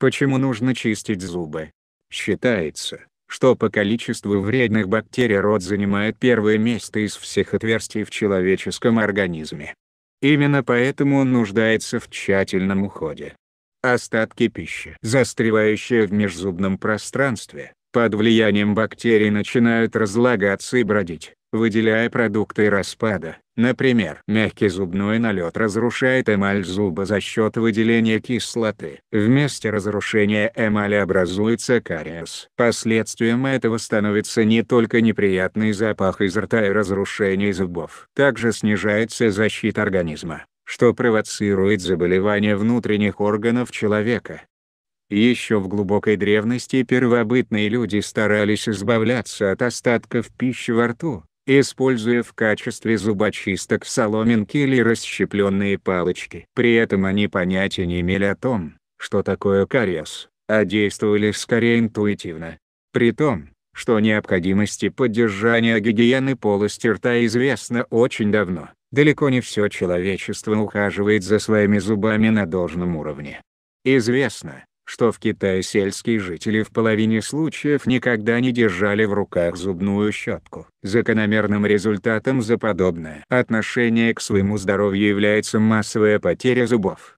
Почему нужно чистить зубы? Считается, что по количеству вредных бактерий рот занимает первое место из всех отверстий в человеческом организме. Именно поэтому он нуждается в тщательном уходе. Остатки пищи, застревающие в межзубном пространстве, под влиянием бактерий начинают разлагаться и бродить выделяя продукты распада. Например, мягкий зубной налет разрушает эмаль зуба за счет выделения кислоты. Вместе месте разрушения эмали образуется кариес. Последствием этого становится не только неприятный запах изо рта и разрушение зубов. Также снижается защита организма, что провоцирует заболевания внутренних органов человека. Еще в глубокой древности первобытные люди старались избавляться от остатков пищи во рту, используя в качестве зубочисток соломинки или расщепленные палочки. При этом они понятия не имели о том, что такое кариес, а действовали скорее интуитивно. При том, что о необходимости поддержания гигиены полости рта известно очень давно, далеко не все человечество ухаживает за своими зубами на должном уровне. Известно, что в Китае сельские жители в половине случаев никогда не держали в руках зубную щетку. Закономерным результатом за подобное отношение к своему здоровью является массовая потеря зубов.